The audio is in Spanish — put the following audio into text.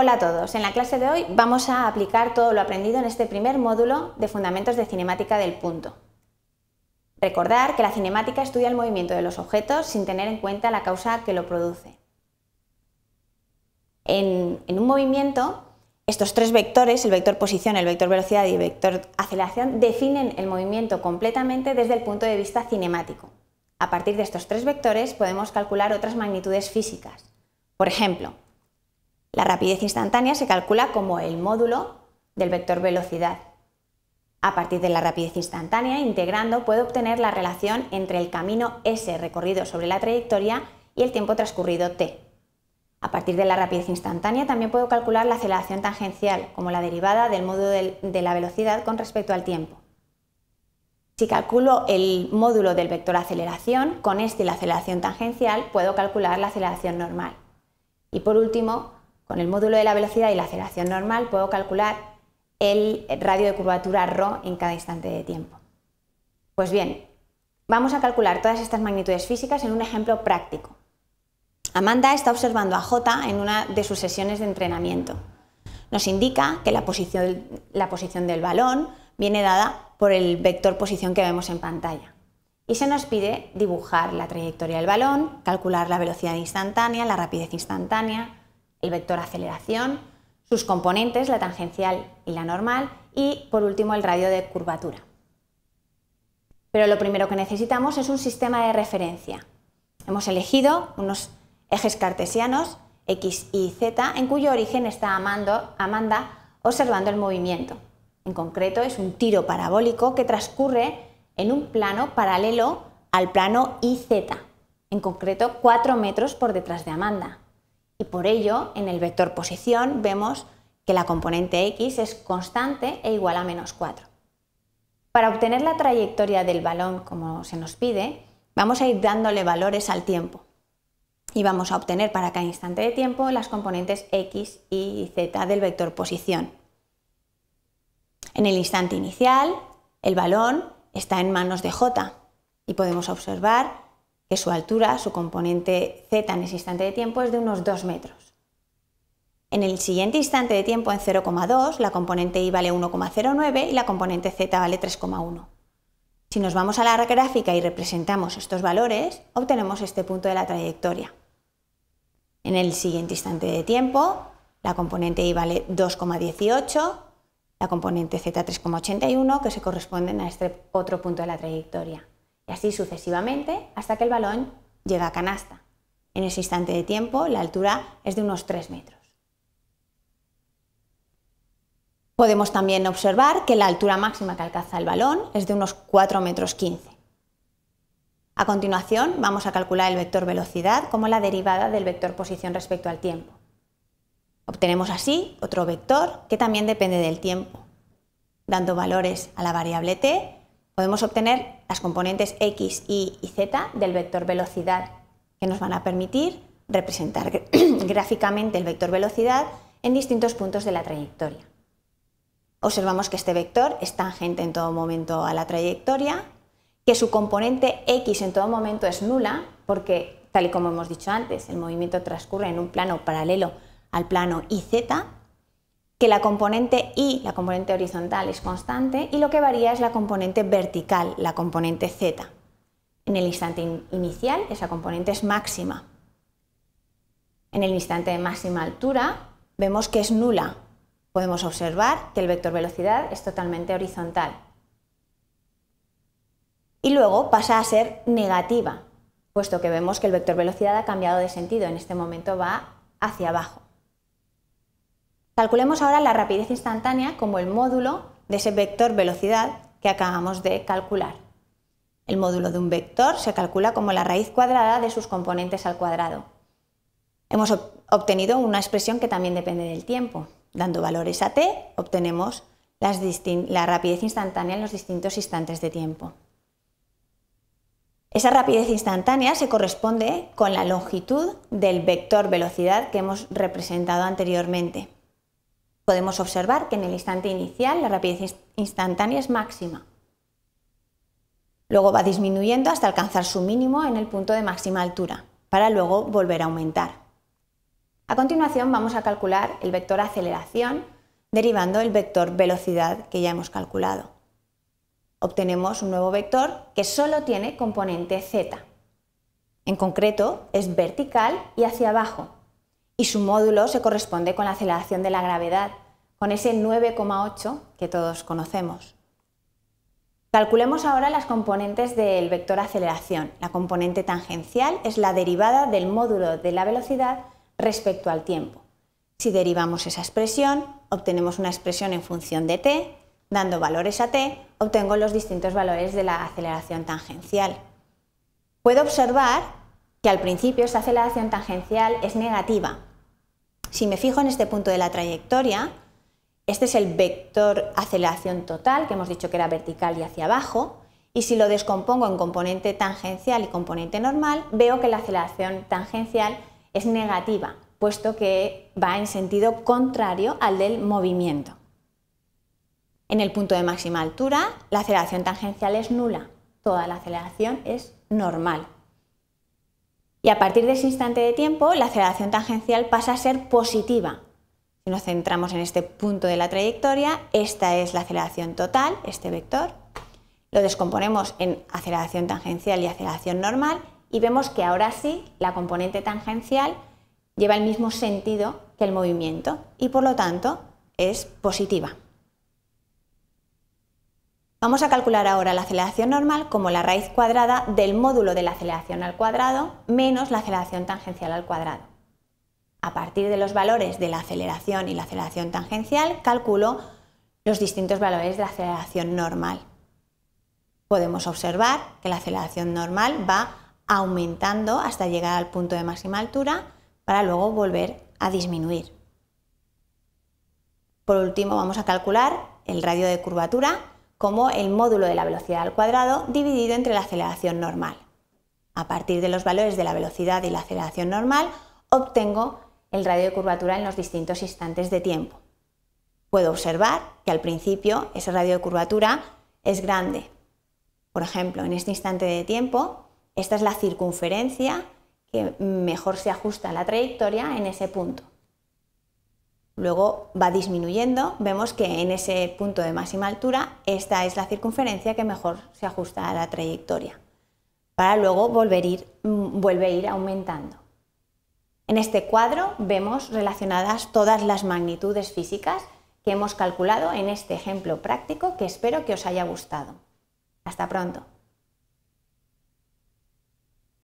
Hola a todos, en la clase de hoy vamos a aplicar todo lo aprendido en este primer módulo de Fundamentos de Cinemática del Punto. Recordar que la cinemática estudia el movimiento de los objetos sin tener en cuenta la causa que lo produce. En, en un movimiento, estos tres vectores, el vector posición, el vector velocidad y el vector aceleración, definen el movimiento completamente desde el punto de vista cinemático. A partir de estos tres vectores podemos calcular otras magnitudes físicas. Por ejemplo, la rapidez instantánea se calcula como el módulo del vector velocidad. A partir de la rapidez instantánea, integrando, puedo obtener la relación entre el camino S recorrido sobre la trayectoria y el tiempo transcurrido t. A partir de la rapidez instantánea también puedo calcular la aceleración tangencial, como la derivada del módulo de la velocidad con respecto al tiempo. Si calculo el módulo del vector aceleración, con este y la aceleración tangencial puedo calcular la aceleración normal. Y por último, con el módulo de la velocidad y la aceleración normal puedo calcular el radio de curvatura ρ en cada instante de tiempo. Pues bien, vamos a calcular todas estas magnitudes físicas en un ejemplo práctico. Amanda está observando a J en una de sus sesiones de entrenamiento. Nos indica que la posición, la posición del balón viene dada por el vector posición que vemos en pantalla. Y se nos pide dibujar la trayectoria del balón, calcular la velocidad instantánea, la rapidez instantánea, el vector aceleración, sus componentes, la tangencial y la normal, y por último el radio de curvatura. Pero lo primero que necesitamos es un sistema de referencia. Hemos elegido unos ejes cartesianos, X y Z, en cuyo origen está Amanda observando el movimiento. En concreto, es un tiro parabólico que transcurre en un plano paralelo al plano y, z, en concreto 4 metros por detrás de Amanda y por ello en el vector posición vemos que la componente x es constante e igual a menos 4. Para obtener la trayectoria del balón como se nos pide, vamos a ir dándole valores al tiempo y vamos a obtener para cada instante de tiempo las componentes x, y z del vector posición. En el instante inicial, el balón está en manos de j y podemos observar que su altura, su componente z en ese instante de tiempo, es de unos 2 metros. En el siguiente instante de tiempo, en 0,2, la componente i vale 1,09 y la componente z vale 3,1. Si nos vamos a la gráfica y representamos estos valores, obtenemos este punto de la trayectoria. En el siguiente instante de tiempo, la componente i vale 2,18, la componente z 3,81, que se corresponden a este otro punto de la trayectoria y así sucesivamente hasta que el balón llega a canasta. En ese instante de tiempo la altura es de unos 3 metros. Podemos también observar que la altura máxima que alcanza el balón es de unos 4 metros 15. A continuación vamos a calcular el vector velocidad como la derivada del vector posición respecto al tiempo. Obtenemos así otro vector que también depende del tiempo, dando valores a la variable t podemos obtener las componentes x, y y z del vector velocidad, que nos van a permitir representar gráficamente el vector velocidad en distintos puntos de la trayectoria. Observamos que este vector es tangente en todo momento a la trayectoria, que su componente x en todo momento es nula, porque tal y como hemos dicho antes, el movimiento transcurre en un plano paralelo al plano y z, que la componente Y, la componente horizontal, es constante y lo que varía es la componente vertical, la componente Z. En el instante inicial, esa componente es máxima. En el instante de máxima altura, vemos que es nula. Podemos observar que el vector velocidad es totalmente horizontal. Y luego pasa a ser negativa, puesto que vemos que el vector velocidad ha cambiado de sentido, en este momento va hacia abajo. Calculemos ahora la rapidez instantánea como el módulo de ese vector velocidad que acabamos de calcular. El módulo de un vector se calcula como la raíz cuadrada de sus componentes al cuadrado. Hemos obtenido una expresión que también depende del tiempo. Dando valores a t, obtenemos la rapidez instantánea en los distintos instantes de tiempo. Esa rapidez instantánea se corresponde con la longitud del vector velocidad que hemos representado anteriormente. Podemos observar que en el instante inicial la rapidez instantánea es máxima. Luego va disminuyendo hasta alcanzar su mínimo en el punto de máxima altura, para luego volver a aumentar. A continuación vamos a calcular el vector aceleración derivando el vector velocidad que ya hemos calculado. Obtenemos un nuevo vector que solo tiene componente z. En concreto, es vertical y hacia abajo, y su módulo se corresponde con la aceleración de la gravedad, con ese 9,8 que todos conocemos. Calculemos ahora las componentes del vector aceleración. La componente tangencial es la derivada del módulo de la velocidad respecto al tiempo. Si derivamos esa expresión, obtenemos una expresión en función de t. Dando valores a t, obtengo los distintos valores de la aceleración tangencial. Puedo observar que al principio esta aceleración tangencial es negativa, si me fijo en este punto de la trayectoria, este es el vector aceleración total, que hemos dicho que era vertical y hacia abajo, y si lo descompongo en componente tangencial y componente normal, veo que la aceleración tangencial es negativa, puesto que va en sentido contrario al del movimiento. En el punto de máxima altura, la aceleración tangencial es nula, toda la aceleración es normal, y a partir de ese instante de tiempo, la aceleración tangencial pasa a ser positiva. Si nos centramos en este punto de la trayectoria, esta es la aceleración total, este vector. Lo descomponemos en aceleración tangencial y aceleración normal y vemos que ahora sí la componente tangencial lleva el mismo sentido que el movimiento y por lo tanto es positiva. Vamos a calcular ahora la aceleración normal como la raíz cuadrada del módulo de la aceleración al cuadrado menos la aceleración tangencial al cuadrado. A partir de los valores de la aceleración y la aceleración tangencial, calculo los distintos valores de la aceleración normal. Podemos observar que la aceleración normal va aumentando hasta llegar al punto de máxima altura para luego volver a disminuir. Por último, vamos a calcular el radio de curvatura como el módulo de la velocidad al cuadrado dividido entre la aceleración normal. A partir de los valores de la velocidad y la aceleración normal, obtengo el radio de curvatura en los distintos instantes de tiempo. Puedo observar que al principio ese radio de curvatura es grande. Por ejemplo, en este instante de tiempo, esta es la circunferencia que mejor se ajusta a la trayectoria en ese punto. Luego va disminuyendo, vemos que en ese punto de máxima altura esta es la circunferencia que mejor se ajusta a la trayectoria, para luego volver ir, mm, vuelve a ir aumentando. En este cuadro vemos relacionadas todas las magnitudes físicas que hemos calculado en este ejemplo práctico que espero que os haya gustado. Hasta pronto.